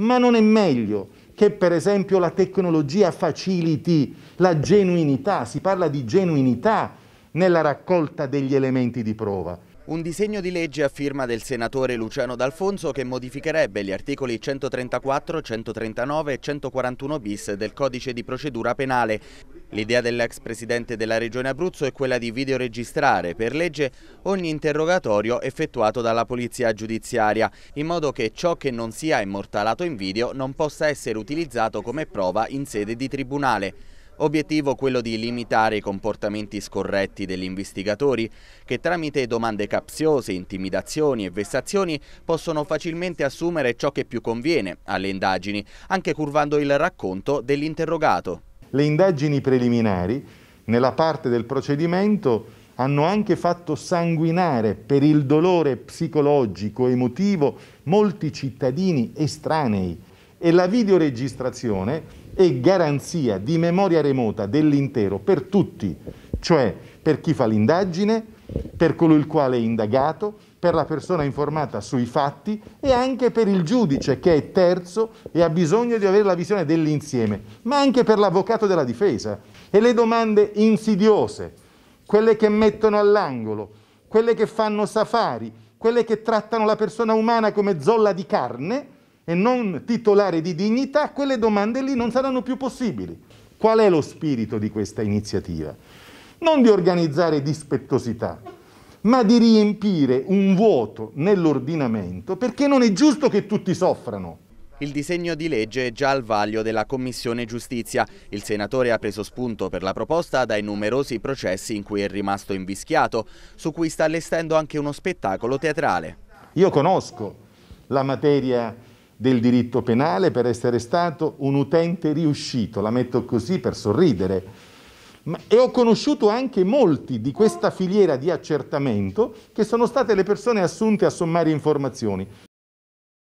Ma non è meglio che per esempio la tecnologia faciliti la genuinità, si parla di genuinità nella raccolta degli elementi di prova. Un disegno di legge a firma del senatore Luciano D'Alfonso che modificherebbe gli articoli 134, 139 e 141 bis del codice di procedura penale. L'idea dell'ex presidente della regione Abruzzo è quella di videoregistrare per legge ogni interrogatorio effettuato dalla polizia giudiziaria, in modo che ciò che non sia immortalato in video non possa essere utilizzato come prova in sede di tribunale. Obiettivo quello di limitare i comportamenti scorretti degli investigatori che tramite domande capziose, intimidazioni e vessazioni possono facilmente assumere ciò che più conviene alle indagini, anche curvando il racconto dell'interrogato. Le indagini preliminari nella parte del procedimento hanno anche fatto sanguinare per il dolore psicologico, e emotivo, molti cittadini estranei e la videoregistrazione è garanzia di memoria remota dell'intero per tutti, cioè per chi fa l'indagine, per colui il quale è indagato, per la persona informata sui fatti e anche per il giudice che è terzo e ha bisogno di avere la visione dell'insieme, ma anche per l'avvocato della difesa e le domande insidiose, quelle che mettono all'angolo, quelle che fanno safari, quelle che trattano la persona umana come zolla di carne e non titolare di dignità, quelle domande lì non saranno più possibili. Qual è lo spirito di questa iniziativa? Non di organizzare dispettosità, ma di riempire un vuoto nell'ordinamento, perché non è giusto che tutti soffrano. Il disegno di legge è già al vaglio della Commissione Giustizia. Il senatore ha preso spunto per la proposta dai numerosi processi in cui è rimasto invischiato, su cui sta allestendo anche uno spettacolo teatrale. Io conosco la materia del diritto penale per essere stato un utente riuscito, la metto così per sorridere. Ma, e ho conosciuto anche molti di questa filiera di accertamento che sono state le persone assunte a sommare informazioni.